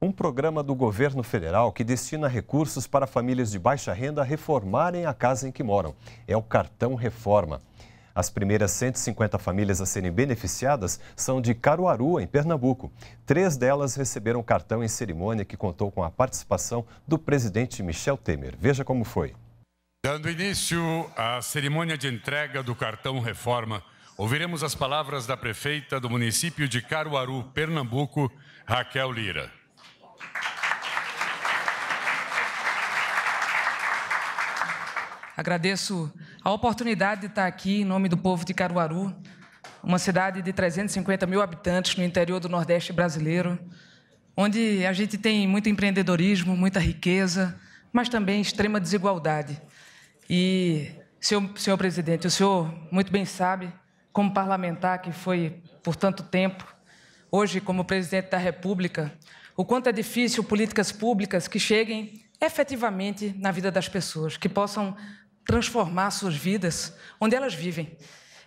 um programa do governo federal que destina recursos para famílias de baixa renda reformarem a casa em que moram. É o Cartão Reforma. As primeiras 150 famílias a serem beneficiadas são de Caruaru, em Pernambuco. Três delas receberam cartão em cerimônia que contou com a participação do presidente Michel Temer. Veja como foi. Dando início à cerimônia de entrega do cartão Reforma, ouviremos as palavras da prefeita do município de Caruaru, Pernambuco, Raquel Lira. Agradeço a oportunidade de estar aqui em nome do povo de Caruaru, uma cidade de 350 mil habitantes no interior do Nordeste brasileiro, onde a gente tem muito empreendedorismo, muita riqueza, mas também extrema desigualdade. E, senhor, senhor presidente, o senhor muito bem sabe, como parlamentar que foi por tanto tempo, hoje como presidente da República, o quanto é difícil políticas públicas que cheguem efetivamente na vida das pessoas, que possam transformar suas vidas onde elas vivem.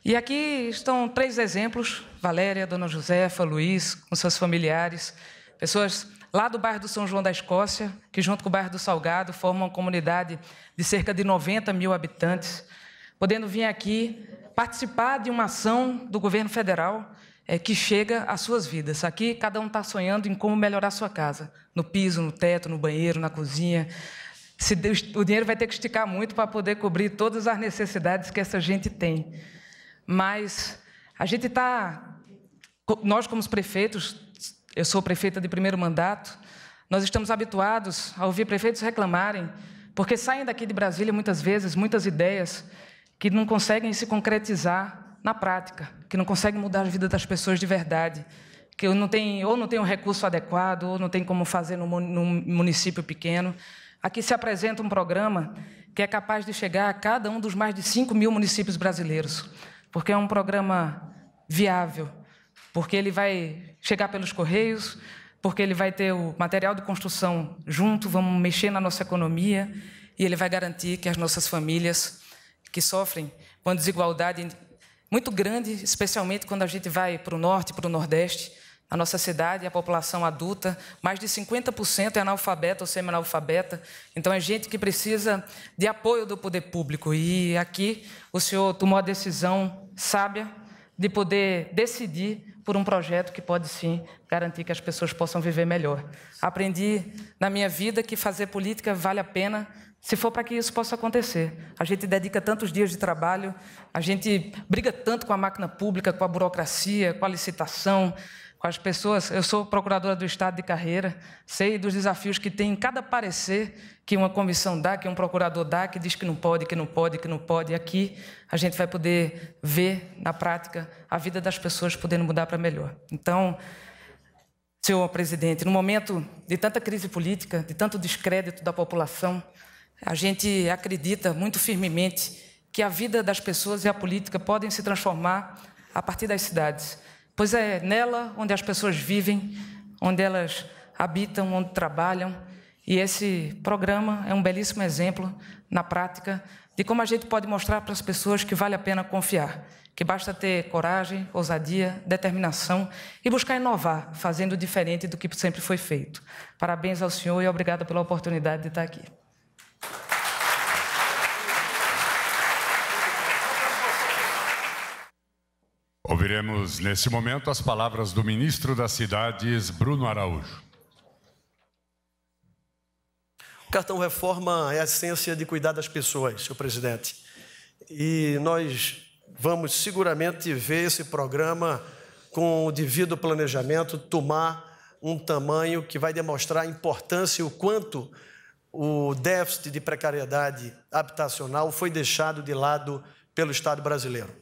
E aqui estão três exemplos: Valéria, Dona Josefa, Luiz, com seus familiares, pessoas lá do bairro do São João da Escócia, que junto com o bairro do Salgado formam uma comunidade de cerca de 90 mil habitantes, podendo vir aqui participar de uma ação do governo federal é, que chega às suas vidas. Aqui, cada um está sonhando em como melhorar sua casa, no piso, no teto, no banheiro, na cozinha, se Deus, o dinheiro vai ter que esticar muito para poder cobrir todas as necessidades que essa gente tem. Mas a gente está, nós como prefeitos, eu sou prefeita de primeiro mandato, nós estamos habituados a ouvir prefeitos reclamarem, porque saem daqui de Brasília muitas vezes muitas ideias que não conseguem se concretizar na prática, que não conseguem mudar a vida das pessoas de verdade, que não tem, ou não tem um recurso adequado, ou não tem como fazer num município pequeno. Aqui se apresenta um programa que é capaz de chegar a cada um dos mais de 5 mil municípios brasileiros, porque é um programa viável, porque ele vai chegar pelos correios, porque ele vai ter o material de construção junto, vamos mexer na nossa economia e ele vai garantir que as nossas famílias que sofrem com desigualdade muito grande, especialmente quando a gente vai para o norte, para o nordeste, a nossa cidade, a população adulta, mais de 50% é analfabeta ou semi-analfabeta. Então, é gente que precisa de apoio do poder público. E aqui o senhor tomou a decisão sábia de poder decidir por um projeto que pode sim garantir que as pessoas possam viver melhor. Aprendi na minha vida que fazer política vale a pena se for para que isso possa acontecer. A gente dedica tantos dias de trabalho, a gente briga tanto com a máquina pública, com a burocracia, com a licitação, com as pessoas. Eu sou procuradora do Estado de carreira, sei dos desafios que tem em cada parecer que uma comissão dá, que um procurador dá, que diz que não pode, que não pode, que não pode. E aqui a gente vai poder ver na prática a vida das pessoas podendo mudar para melhor. Então, senhor presidente, no momento de tanta crise política, de tanto descrédito da população, a gente acredita muito firmemente que a vida das pessoas e a política podem se transformar a partir das cidades. Pois é nela onde as pessoas vivem, onde elas habitam, onde trabalham. E esse programa é um belíssimo exemplo, na prática, de como a gente pode mostrar para as pessoas que vale a pena confiar, que basta ter coragem, ousadia, determinação e buscar inovar, fazendo diferente do que sempre foi feito. Parabéns ao senhor e obrigada pela oportunidade de estar aqui. Ouviremos nesse momento as palavras do ministro das Cidades, Bruno Araújo. O cartão reforma é a essência de cuidar das pessoas, senhor presidente. E nós vamos seguramente ver esse programa com o devido planejamento tomar um tamanho que vai demonstrar a importância e o quanto o déficit de precariedade habitacional foi deixado de lado pelo Estado brasileiro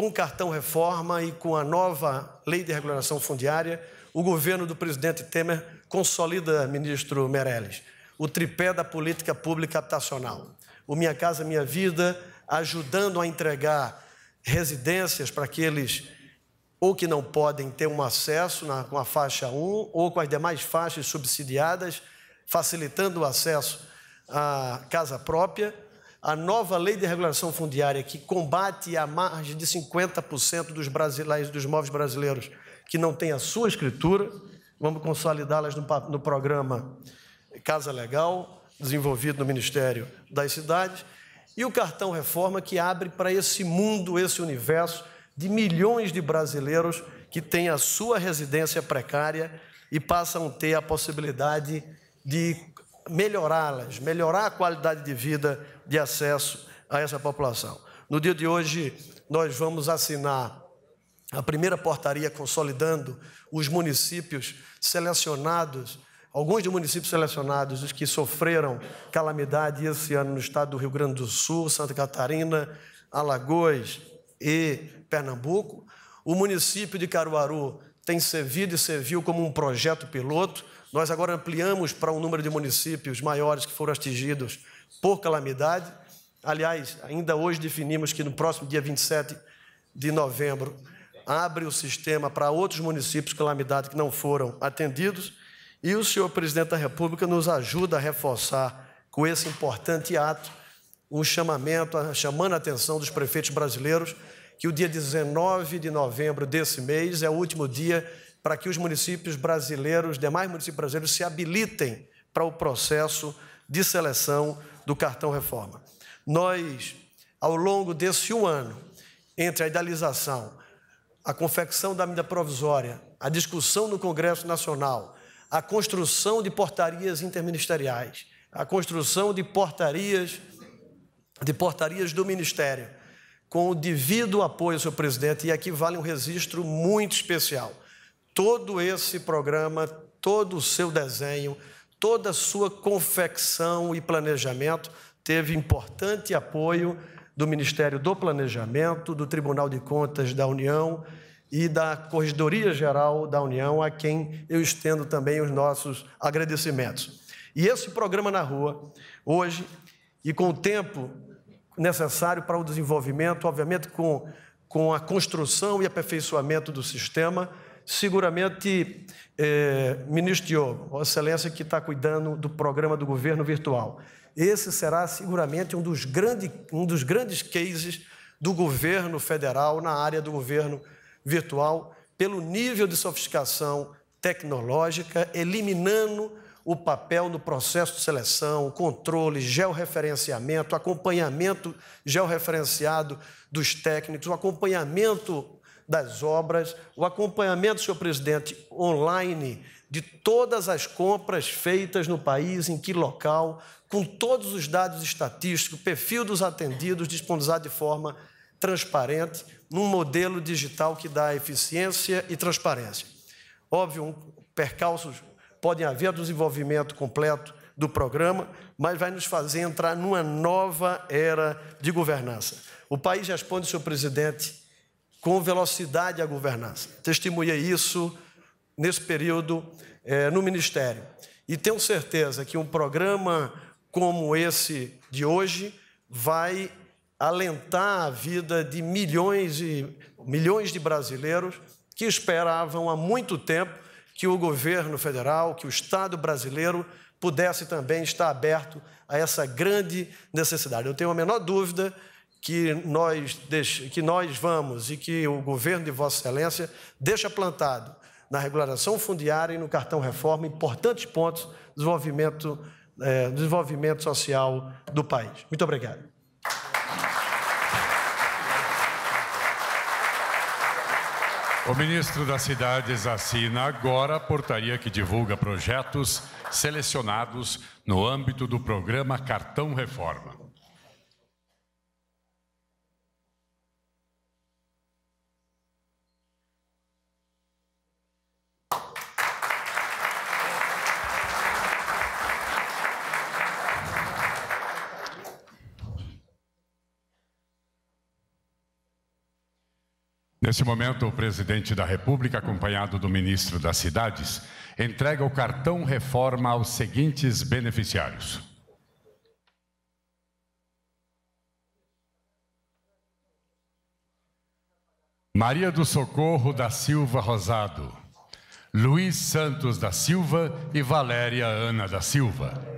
com o cartão reforma e com a nova lei de regulação fundiária, o governo do presidente Temer consolida, ministro Meirelles, o tripé da política pública habitacional. O Minha Casa Minha Vida, ajudando a entregar residências para aqueles ou que não podem ter um acesso na, com a faixa 1 ou com as demais faixas subsidiadas, facilitando o acesso à casa própria a nova lei de regulação fundiária que combate a margem de 50% dos brasileiros, dos móveis brasileiros que não tem a sua escritura, vamos consolidá-las no, no programa Casa Legal, desenvolvido no Ministério das Cidades, e o cartão reforma que abre para esse mundo, esse universo de milhões de brasileiros que têm a sua residência precária e passam a ter a possibilidade de melhorá-las, melhorar a qualidade de vida de acesso a essa população. No dia de hoje, nós vamos assinar a primeira portaria consolidando os municípios selecionados, alguns de municípios selecionados, os que sofreram calamidade esse ano no estado do Rio Grande do Sul, Santa Catarina, Alagoas e Pernambuco. O município de Caruaru tem servido e serviu como um projeto piloto nós agora ampliamos para um número de municípios maiores que foram atingidos por calamidade. Aliás, ainda hoje definimos que no próximo dia 27 de novembro abre o sistema para outros municípios calamidade que não foram atendidos. E o senhor presidente da República nos ajuda a reforçar com esse importante ato um chamamento, chamando a atenção dos prefeitos brasileiros que o dia 19 de novembro desse mês é o último dia para que os municípios brasileiros, demais municípios brasileiros, se habilitem para o processo de seleção do cartão reforma. Nós, ao longo desse um ano, entre a idealização, a confecção da medida provisória, a discussão no Congresso Nacional, a construção de portarias interministeriais, a construção de portarias de portarias do Ministério, com o devido apoio, senhor presidente, e aqui vale um registro muito especial todo esse programa, todo o seu desenho, toda a sua confecção e planejamento teve importante apoio do Ministério do Planejamento, do Tribunal de Contas da União e da Corregedoria Geral da União, a quem eu estendo também os nossos agradecimentos. E esse programa na rua, hoje, e com o tempo necessário para o desenvolvimento, obviamente com, com a construção e aperfeiçoamento do sistema, seguramente é, ministro Diogo, Vossa Excelência que está cuidando do programa do governo virtual. Esse será seguramente um dos, grande, um dos grandes cases do governo federal na área do governo virtual, pelo nível de sofisticação tecnológica, eliminando o papel no processo de seleção, controle, georreferenciamento, acompanhamento georreferenciado dos técnicos, o acompanhamento das obras, o acompanhamento, senhor presidente, online de todas as compras feitas no país, em que local, com todos os dados estatísticos, perfil dos atendidos disponibilizado de forma transparente, num modelo digital que dá eficiência e transparência. Óbvio, um, percalços podem haver do desenvolvimento completo do programa, mas vai nos fazer entrar numa nova era de governança. O país responde, senhor presidente, com velocidade a governança. Testemunhei isso nesse período é, no ministério. E tenho certeza que um programa como esse de hoje vai alentar a vida de milhões e milhões de brasileiros que esperavam há muito tempo que o governo federal, que o Estado brasileiro pudesse também estar aberto a essa grande necessidade. Eu tenho a menor dúvida que nós, deix... que nós vamos e que o governo de Vossa Excelência deixa plantado na regulação fundiária e no cartão reforma importantes pontos do desenvolvimento, é, desenvolvimento social do país. Muito obrigado. O ministro das Cidades assina agora a portaria que divulga projetos selecionados no âmbito do programa Cartão Reforma. Nesse momento, o presidente da República, acompanhado do ministro das Cidades, entrega o cartão reforma aos seguintes beneficiários. Maria do Socorro da Silva Rosado, Luiz Santos da Silva e Valéria Ana da Silva.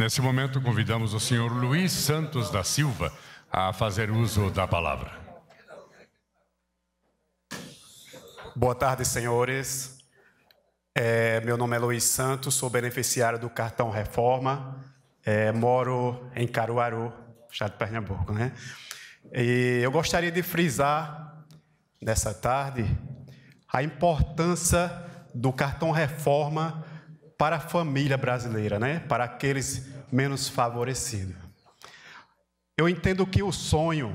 Nesse momento, convidamos o senhor Luiz Santos da Silva a fazer uso da palavra. Boa tarde, senhores. É, meu nome é Luiz Santos, sou beneficiário do cartão Reforma, é, moro em Caruaru, estado de Pernambuco, né? E eu gostaria de frisar nessa tarde a importância do cartão Reforma para a família brasileira, né? para aqueles menos favorecidos. Eu entendo que o sonho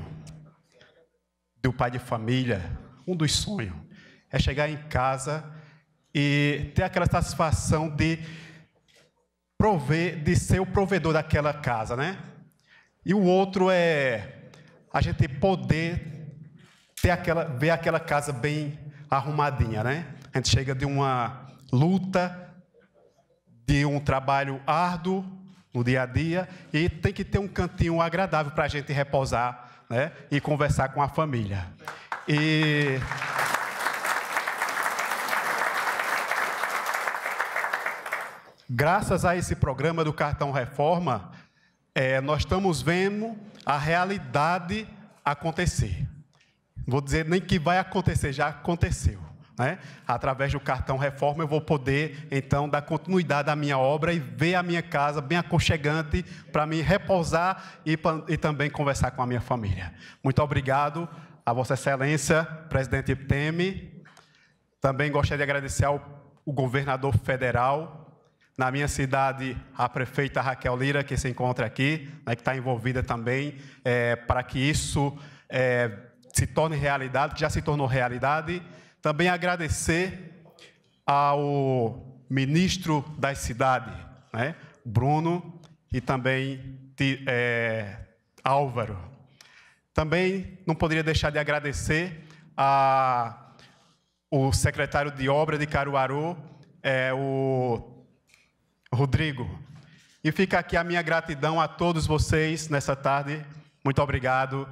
do pai de família, um dos sonhos, é chegar em casa e ter aquela satisfação de prover, de ser o provedor daquela casa, né? E o outro é a gente poder ter aquela, ver aquela casa bem arrumadinha, né? A gente chega de uma luta de um trabalho árduo no dia a dia e tem que ter um cantinho agradável para a gente repousar né, e conversar com a família. E. Graças a esse programa do Cartão Reforma, é, nós estamos vendo a realidade acontecer. vou dizer nem que vai acontecer, já aconteceu. Né? Através do cartão reforma eu vou poder então dar continuidade à minha obra e ver a minha casa bem aconchegante para me repousar e, e, também conversar com a minha família. Muito obrigado a Vossa Excelência, presidente Temi. Também gostaria de agradecer ao governador federal, na minha cidade, a prefeita Raquel Lira, que se encontra aqui, né, que está envolvida também é, para que isso é, se torne realidade, que já se tornou realidade. Também agradecer ao ministro da cidade, né, Bruno, e também é, Álvaro. Também não poderia deixar de agradecer a, o secretário de obra de Caruaru, é, o Rodrigo. E fica aqui a minha gratidão a todos vocês nessa tarde. Muito obrigado.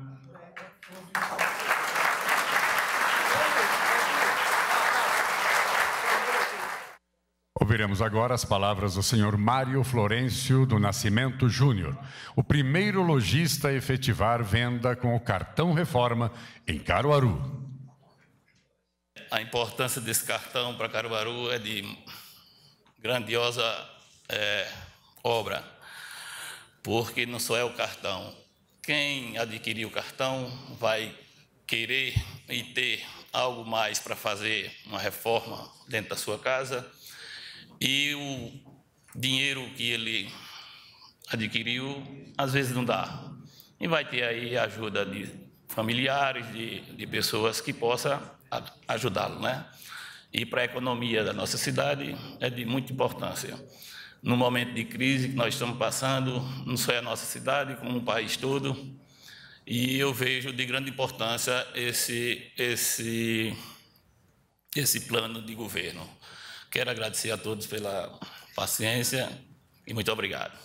Ouviremos agora as palavras do senhor Mário Florencio do Nascimento Júnior, o primeiro lojista a efetivar venda com o cartão Reforma em Caruaru. A importância desse cartão para Caruaru é de grandiosa é, obra, porque não só é o cartão. Quem adquirir o cartão vai querer e ter algo mais para fazer, uma reforma dentro da sua casa e o dinheiro que ele adquiriu, às vezes não dá. E vai ter aí a ajuda de familiares, de, de pessoas que possam ajudá-lo, né? E para a economia da nossa cidade é de muita importância. No momento de crise que nós estamos passando, não só é a nossa cidade, como o país todo, e eu vejo de grande importância esse, esse, esse plano de governo. Quero agradecer a todos pela paciência e muito obrigado.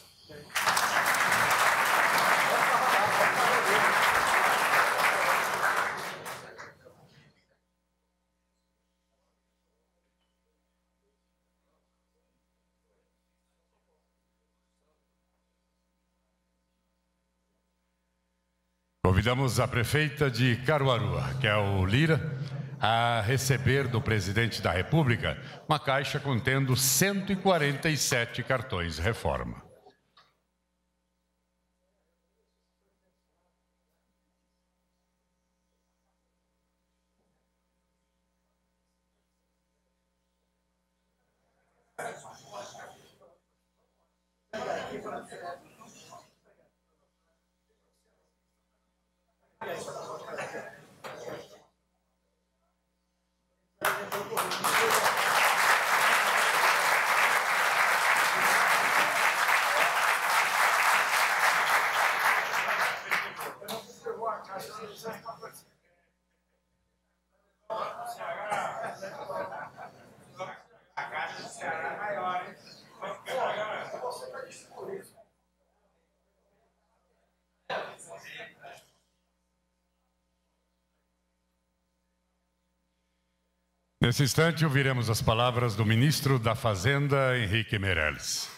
Convidamos a prefeita de Caruaru, é o Lira, a receber do presidente da República uma caixa contendo 147 cartões reforma. Nesse instante, ouviremos as palavras do ministro da Fazenda, Henrique Meirelles.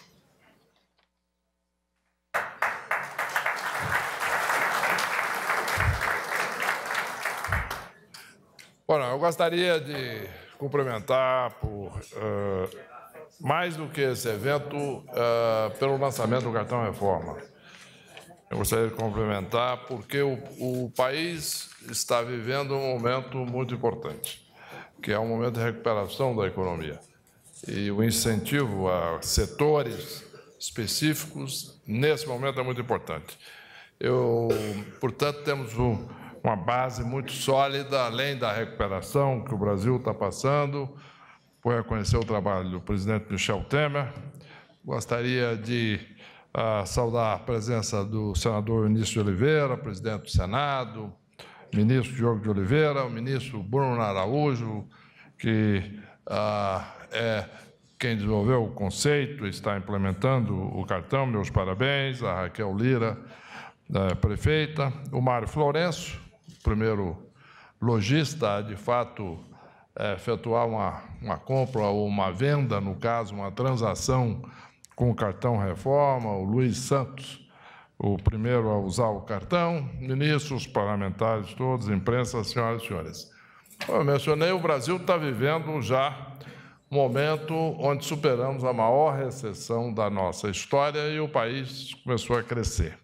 Bom, eu gostaria de cumprimentar por uh, mais do que esse evento uh, pelo lançamento do cartão reforma. Eu gostaria de cumprimentar porque o, o país está vivendo um momento muito importante que é um momento de recuperação da economia. E o incentivo a setores específicos, nesse momento, é muito importante. Eu, portanto, temos um, uma base muito sólida, além da recuperação que o Brasil está passando, por reconhecer o trabalho do presidente Michel Temer. Gostaria de uh, saudar a presença do senador Início de Oliveira, presidente do Senado, ministro Diogo de Oliveira, o ministro Bruno Araújo, que ah, é quem desenvolveu o conceito, está implementando o cartão, meus parabéns, a Raquel Lira, a prefeita, o Mário Florencio, primeiro lojista a, de fato, é, efetuar uma, uma compra ou uma venda, no caso, uma transação com o cartão Reforma, o Luiz Santos, o primeiro a usar o cartão, ministros, parlamentares todos, imprensa, senhoras e senhores. Como eu mencionei, o Brasil está vivendo já um momento onde superamos a maior recessão da nossa história e o país começou a crescer.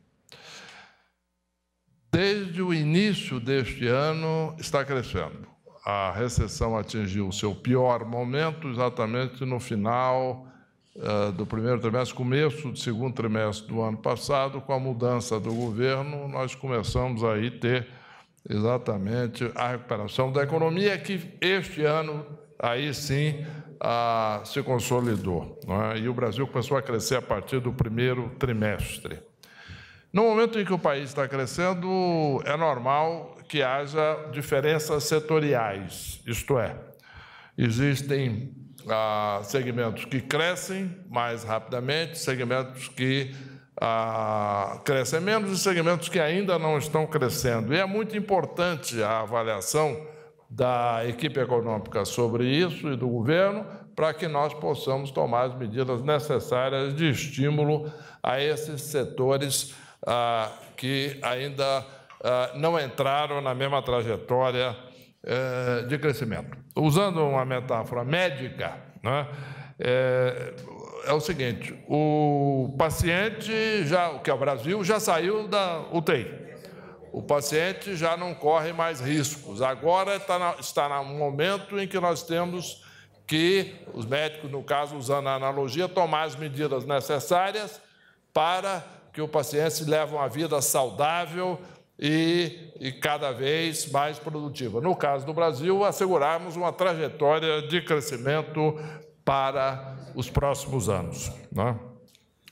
Desde o início deste ano, está crescendo. A recessão atingiu o seu pior momento exatamente no final eh, do primeiro trimestre, começo do segundo trimestre do ano passado, com a mudança do governo, nós começamos aí ter exatamente a recuperação da economia que este ano aí sim se consolidou. É? E o Brasil começou a crescer a partir do primeiro trimestre. No momento em que o país está crescendo, é normal que haja diferenças setoriais, isto é, existem ah, segmentos que crescem mais rapidamente, segmentos que ah, crescem menos e segmentos que ainda não estão crescendo. E é muito importante a avaliação da equipe econômica sobre isso e do governo para que nós possamos tomar as medidas necessárias de estímulo a esses setores ah, que ainda ah, não entraram na mesma trajetória eh, de crescimento. Usando uma metáfora médica, né, é, é, o seguinte: o paciente, já, que é o Brasil, já saiu da UTI. O paciente já não corre mais riscos. Agora tá está, na, está no momento em que nós temos que, os médicos, no caso, usando a analogia, tomar as medidas necessárias para que o paciente leve uma vida saudável, e, e cada vez mais produtiva. No caso do Brasil, assegurarmos uma trajetória de crescimento para os próximos anos. Né?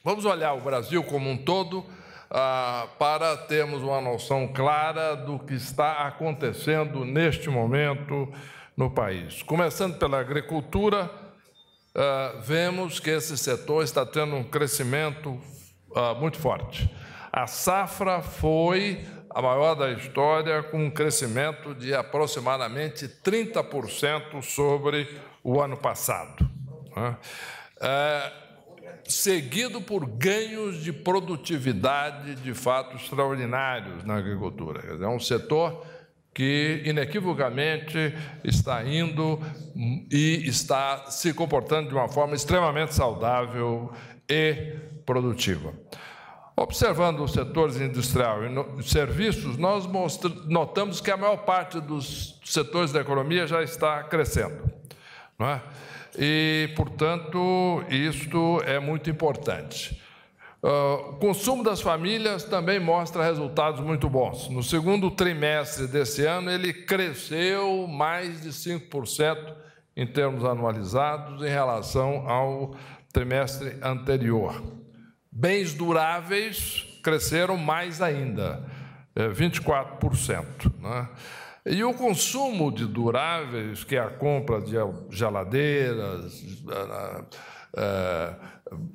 Vamos olhar o Brasil como um todo ah, para termos uma noção clara do que está acontecendo neste momento no país. Começando pela agricultura, ah, vemos que esse setor está tendo um crescimento ah, muito forte. A safra foi a maior da história, com um crescimento de aproximadamente 30% sobre o ano passado. Né? É, seguido por ganhos de produtividade de fato extraordinários na agricultura. É um setor que inequivocamente está indo e está se comportando de uma forma extremamente saudável e produtiva. Observando os setores industrial e serviços, nós notamos que a maior parte dos setores da economia já está crescendo. Não é? E, portanto, isto é muito importante. Uh, o consumo das famílias também mostra resultados muito bons. No segundo trimestre desse ano, ele cresceu mais de 5% em termos anualizados em relação ao trimestre anterior. Bens duráveis cresceram mais ainda, 24%. É, né? E o consumo de duráveis, que é a compra de geladeiras, é,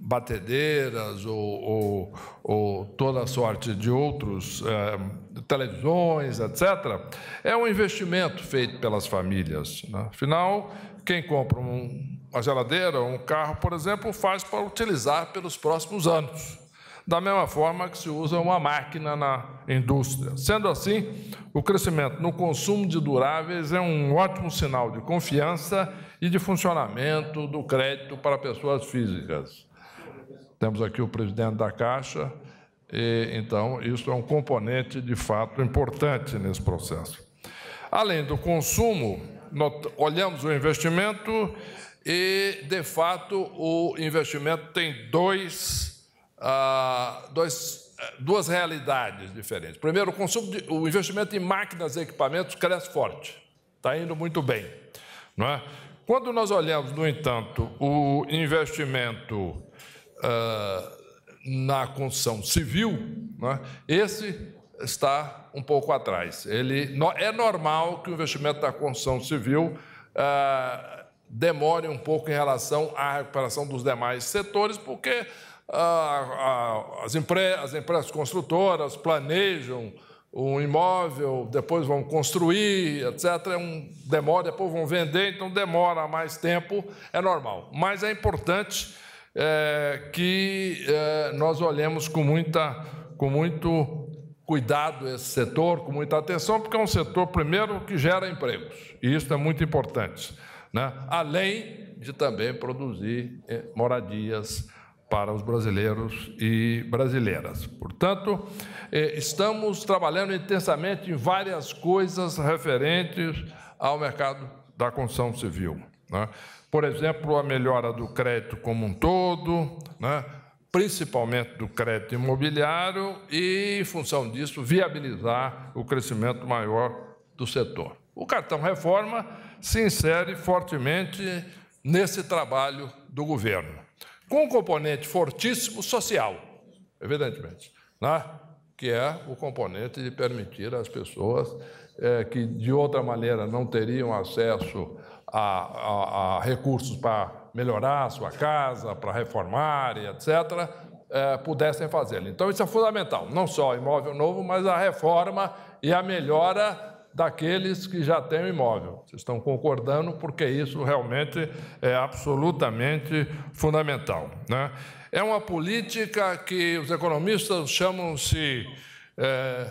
batedeiras ou, ou, ou toda sorte de outros, é, televisões, etc., é um investimento feito pelas famílias. Né? Afinal, quem compra um uma geladeira, um carro, por exemplo, faz para utilizar pelos próximos anos. Da mesma forma que se usa uma máquina na indústria. Sendo assim, o crescimento no consumo de duráveis é um ótimo sinal de confiança e de funcionamento do crédito para pessoas físicas. Temos aqui o presidente da Caixa, e, então isso é um componente de fato importante nesse processo. Além do consumo, olhamos o investimento e, de fato, o investimento tem dois, ah, dois, eh, duas realidades diferentes. Primeiro, o, consumo de, o investimento em máquinas e equipamentos cresce forte, está indo muito bem. Não é? Quando nós olhamos, no entanto, o investimento ah, na construção civil, é? esse está um pouco atrás. Ele, é normal que o investimento na construção civil ah, demore um pouco em relação à recuperação dos demais setores, porque ah, as, empre as empresas construtoras planejam um imóvel, depois vão construir, etc. É um demora, depois vão vender, então demora mais tempo, é normal. Mas é importante é, que é, nós olhemos com, muita, com muito cuidado esse setor, com muita atenção, porque é um setor, primeiro, que gera empregos, e isso é muito importante. Né? Além de também produzir eh, moradias para os brasileiros e brasileiras. Portanto, eh, estamos trabalhando intensamente em várias coisas referentes ao mercado da construção civil. Né? Por exemplo, a melhora do crédito como um todo, né? principalmente do crédito imobiliário, e, em função disso, viabilizar o crescimento maior do setor. O cartão reforma se insere fortemente nesse trabalho do governo, com um componente fortíssimo social, evidentemente, né? que é o componente de permitir às pessoas é, que de outra maneira não teriam acesso a, a, a recursos para melhorar a sua casa, para reformar e etc., é, eh, pudessem fazê-lo. Então, isso é fundamental, não só imóvel novo, mas a reforma e a melhora daqueles que já têm o imóvel. Vocês estão concordando porque isso realmente é absolutamente fundamental. Né? É uma política que os economistas chamam-se é,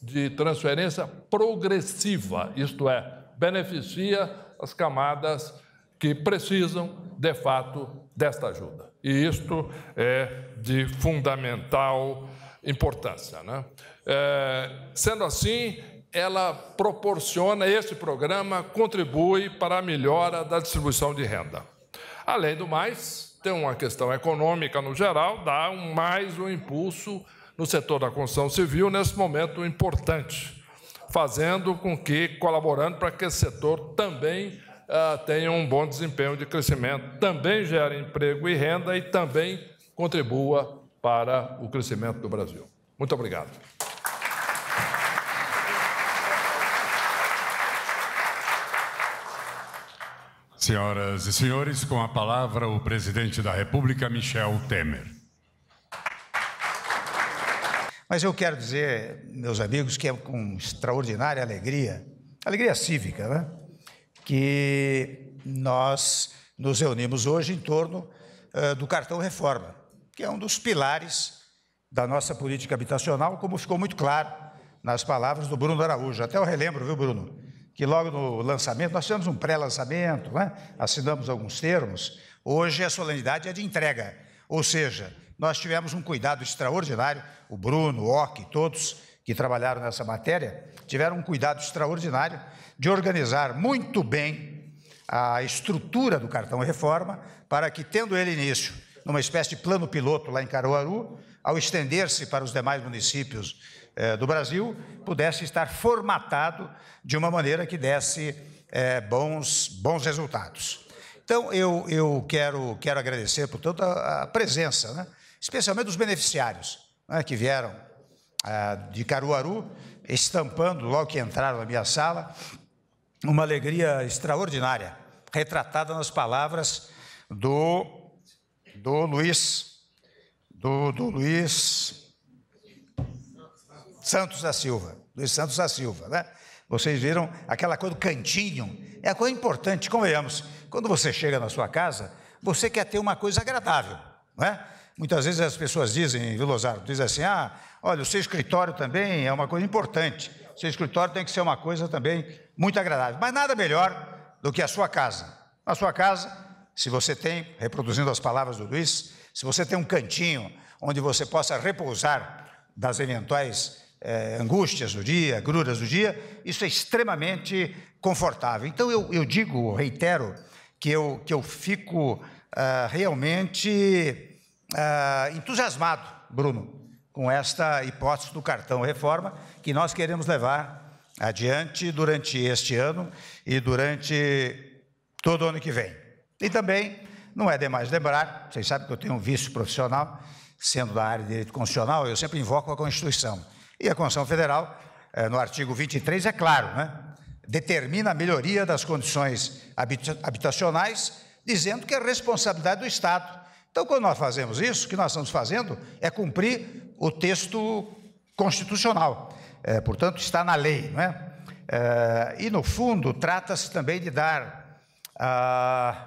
de transferência progressiva, isto é, beneficia as camadas que precisam, de fato, desta ajuda. E isto é de fundamental importância. Né? É, sendo assim, ela proporciona este programa, contribui para a melhora da distribuição de renda. Além do mais, tem uma questão econômica no geral, dá mais um impulso no setor da construção civil nesse momento importante, fazendo com que, colaborando para que esse setor também ah, tenha um bom desempenho de crescimento, também gere emprego e renda e também contribua para o crescimento do Brasil. Muito obrigado. Senhoras e senhores, com a palavra o presidente da República, Michel Temer. Mas eu quero dizer, meus amigos, que é com extraordinária alegria, alegria cívica, né? Que nós nos reunimos hoje em torno uh, do cartão reforma, que é um dos pilares da nossa política habitacional, como ficou muito claro nas palavras do Bruno Araújo. Até eu relembro, viu, Bruno? que logo no lançamento, nós fizemos um pré-lançamento, né? assinamos alguns termos. Hoje a solenidade é de entrega, ou seja, nós tivemos um cuidado extraordinário, o Bruno, o Ock, todos que trabalharam nessa matéria, tiveram um cuidado extraordinário de organizar muito bem a estrutura do cartão reforma para que, tendo ele início numa espécie de plano piloto lá em Caruaru, ao estender-se para os demais municípios eh, do Brasil pudesse estar formatado de uma maneira que desse eh, bons, bons resultados. Então, eu, eu quero, quero agradecer, portanto, a, a presença, né? especialmente dos beneficiários né, que vieram ah, de Caruaru, estampando, logo que entraram na minha sala, uma alegria extraordinária, retratada nas palavras do, do Luiz, do, do Luiz Santos da Silva, Luiz Santos da Silva, né? Vocês viram aquela coisa do cantinho, é a coisa importante, convenhamos. Quando você chega na sua casa, você quer ter uma coisa agradável, não é? Muitas vezes as pessoas dizem, Vilosaro, dizem assim: ah, olha, o seu escritório também é uma coisa importante. O seu escritório tem que ser uma coisa também muito agradável. Mas nada melhor do que a sua casa. Na sua casa, se você tem, reproduzindo as palavras do Luiz, se você tem um cantinho onde você possa repousar das eventuais é, angústias do dia, gruras do dia, isso é extremamente confortável. Então eu, eu digo, reitero, que eu, que eu fico ah, realmente ah, entusiasmado, Bruno, com esta hipótese do cartão reforma que nós queremos levar adiante durante este ano e durante todo o ano que vem. E também, não é demais lembrar, vocês sabem que eu tenho um vício profissional, sendo da área de direito constitucional, eu sempre invoco a Constituição. E a Constituição Federal, eh, no artigo 23, é claro, né? determina a melhoria das condições habitacionais, dizendo que é responsabilidade do Estado. Então, quando nós fazemos isso, o que nós estamos fazendo é cumprir o texto constitucional. É, portanto, está na lei. Não é? é e, no fundo, trata-se também de dar a ah,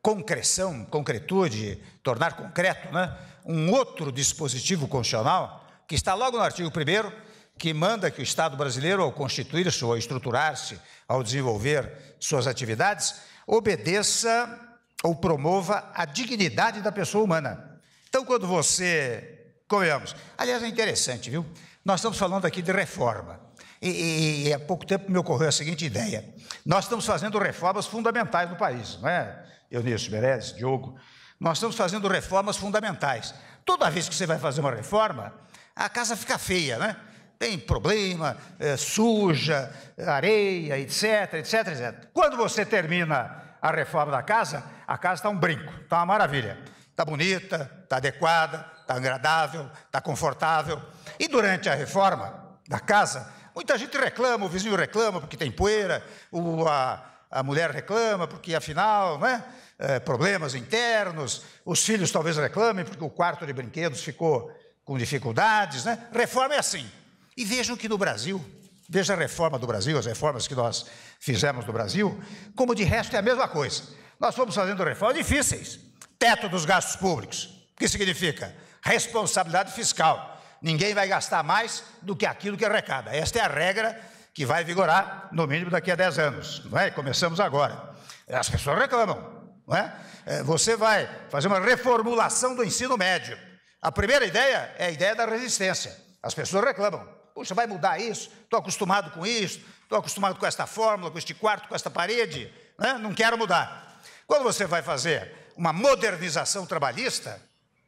concreção, concretude, tornar concreto, é, um outro dispositivo constitucional que está logo no artigo 1 que manda que o Estado brasileiro, ao constituir-se ou estruturar-se, ao desenvolver suas atividades, obedeça ou promova a dignidade da pessoa humana. Então, quando você, convenhamos, aliás, é interessante, viu? Nós estamos falando aqui de reforma. E, e, e, há pouco tempo me ocorreu a seguinte ideia: nós estamos fazendo reformas fundamentais no país, não é? Eunício Berez, Diogo. Nós estamos fazendo reformas fundamentais. Toda vez que você vai fazer uma reforma, a casa fica feia, né? Tem problema, é, suja, areia, etc, etc, etc. Quando você termina a reforma da casa, a casa está um brinco, está uma maravilha. Está bonita, está adequada, está agradável, está confortável. E durante a reforma da casa, muita gente reclama, o vizinho reclama porque tem poeira, o, a, a mulher reclama porque afinal, né? É, problemas internos, os filhos talvez reclamem porque o quarto de brinquedos ficou com dificuldades, né? Reforma é assim. E vejam que no Brasil, veja a reforma do Brasil, as reformas que nós fizemos no Brasil, como de resto é a mesma coisa. Nós fomos fazendo reformas difíceis. Teto dos gastos públicos. O que significa? Responsabilidade fiscal. Ninguém vai gastar mais do que aquilo que arrecada. Esta é a regra que vai vigorar, no mínimo, daqui a 10 anos. Não é? Começamos agora. As pessoas reclamam. Não é? é você vai fazer uma reformulação do ensino médio a primeira ideia é a ideia da resistência. As pessoas reclamam. Puxa, vai mudar isso? Estou acostumado com isso, estou acostumado com esta fórmula, com este quarto, com esta parede, né? não quero mudar. Quando você vai fazer uma modernização trabalhista,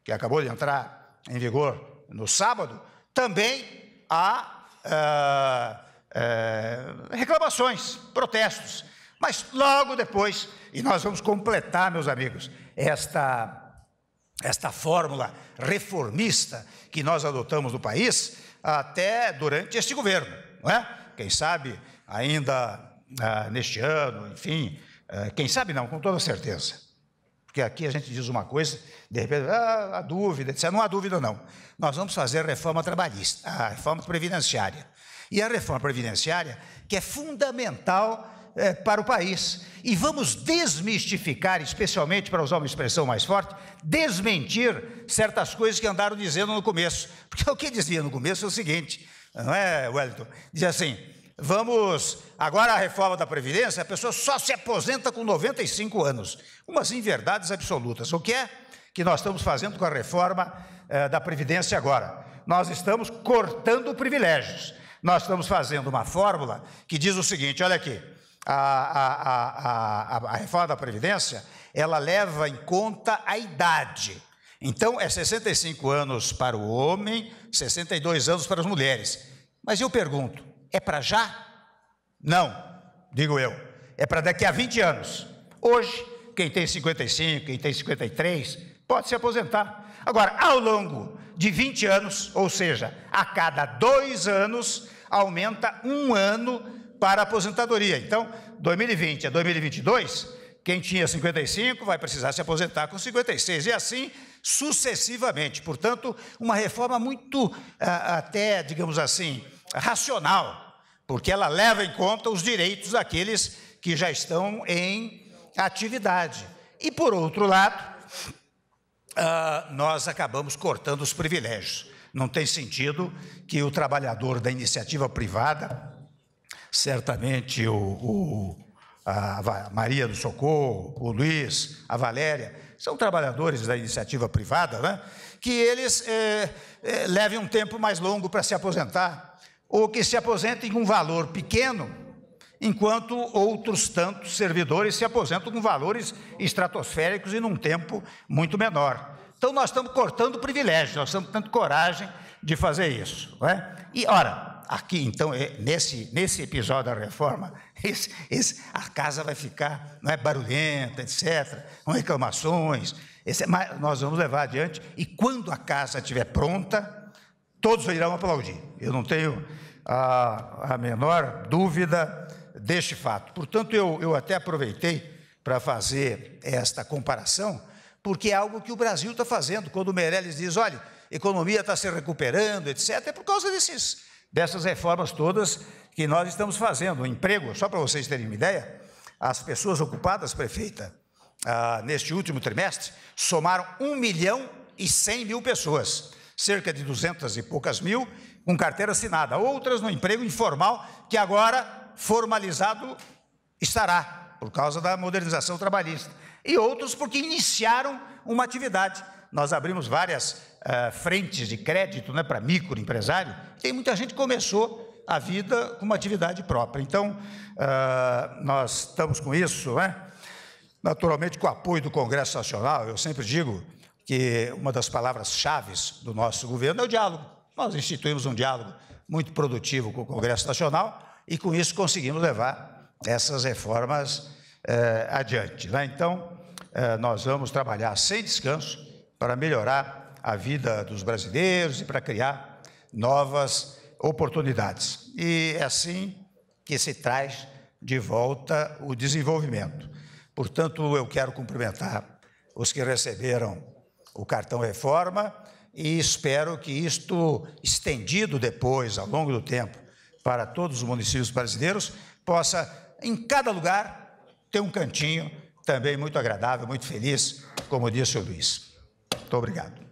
que acabou de entrar em vigor no sábado, também há eh, eh, reclamações, protestos. Mas logo depois, e nós vamos completar, meus amigos, esta esta fórmula reformista que nós adotamos no país até durante este governo, não é? Quem sabe ainda ah, neste ano, enfim, ah, quem sabe não, com toda certeza. Porque aqui a gente diz uma coisa, de repente, ah, a dúvida, etc. Não há dúvida, não. Nós vamos fazer reforma trabalhista, a reforma previdenciária. E a reforma previdenciária, que é fundamental é, para o país. E vamos desmistificar, especialmente para usar uma expressão mais forte, desmentir certas coisas que andaram dizendo no começo. Porque o que dizia no começo é o seguinte, não é, Wellington? Dizia assim: vamos, agora a reforma da Previdência, a pessoa só se aposenta com 95 anos. Umas inverdades absolutas. O que é que nós estamos fazendo com a reforma eh, da Previdência agora? Nós estamos cortando privilégios. Nós estamos fazendo uma fórmula que diz o seguinte: olha aqui a, a, a, a reforma da Previdência, ela leva em conta a idade. Então, é 65 anos para o homem, 62 anos para as mulheres. Mas eu pergunto, é para já? Não, digo eu. É para daqui a 20 anos. Hoje, quem tem 55, quem tem 53, pode se aposentar. Agora, ao longo de 20 anos, ou seja, a cada dois anos, aumenta um ano para a aposentadoria. Então, 2020 a 2022, quem tinha 55 vai precisar se aposentar com 56, e assim sucessivamente. Portanto, uma reforma muito, ah, até, digamos assim, racional, porque ela leva em conta os direitos daqueles que já estão em atividade. E, por outro lado, ah, nós acabamos cortando os privilégios. Não tem sentido que o trabalhador da iniciativa privada certamente o, o a Maria do Socorro, o Luiz, a Valéria, são trabalhadores da iniciativa privada, né? que eles é, é, levem um tempo mais longo para se aposentar, ou que se aposentem com um valor pequeno, enquanto outros tantos servidores se aposentam com valores estratosféricos e num tempo muito menor. Então, nós estamos cortando privilégios. nós estamos tendo coragem de fazer isso. Não é? E, ora, aqui, então, é, nesse, nesse episódio da reforma, esse, esse, a casa vai ficar não é, barulhenta, etc., com reclamações. Esse, é mas nós vamos levar adiante, e quando a casa estiver pronta, todos irão aplaudir. Eu não tenho a, a menor dúvida deste fato. Portanto, eu, eu até aproveitei para fazer esta comparação, porque é algo que o Brasil está fazendo. Quando o Meirelles diz, olha, economia está se recuperando, etc., é por causa desses dessas reformas todas que nós estamos fazendo. O emprego, só para vocês terem uma ideia, as pessoas ocupadas, prefeita, ah, neste último trimestre, somaram 1 milhão e 100 mil pessoas, cerca de 200 e poucas mil com carteira assinada, outras no emprego informal, que agora formalizado estará, por causa da modernização trabalhista, e outros porque iniciaram uma atividade. Nós abrimos várias eh, frentes de crédito né, para microempresário, tem muita gente que começou a vida com uma atividade própria. Então, uh, nós estamos com isso, né? naturalmente com o apoio do Congresso Nacional. Eu sempre digo que uma das palavras-chave do nosso governo é o diálogo. Nós instituímos um diálogo muito produtivo com o Congresso Nacional e, com isso, conseguimos levar essas reformas eh, adiante. Né? Então, nós vamos trabalhar sem descanso para melhorar a vida dos brasileiros e para criar novas oportunidades. E é assim que se traz de volta o desenvolvimento. Portanto, eu quero cumprimentar os que receberam o cartão reforma e espero que isto estendido depois, ao longo do tempo, para todos os municípios brasileiros, possa em cada lugar ter um cantinho também muito agradável, muito feliz, como disse o Luiz. Muito obrigado.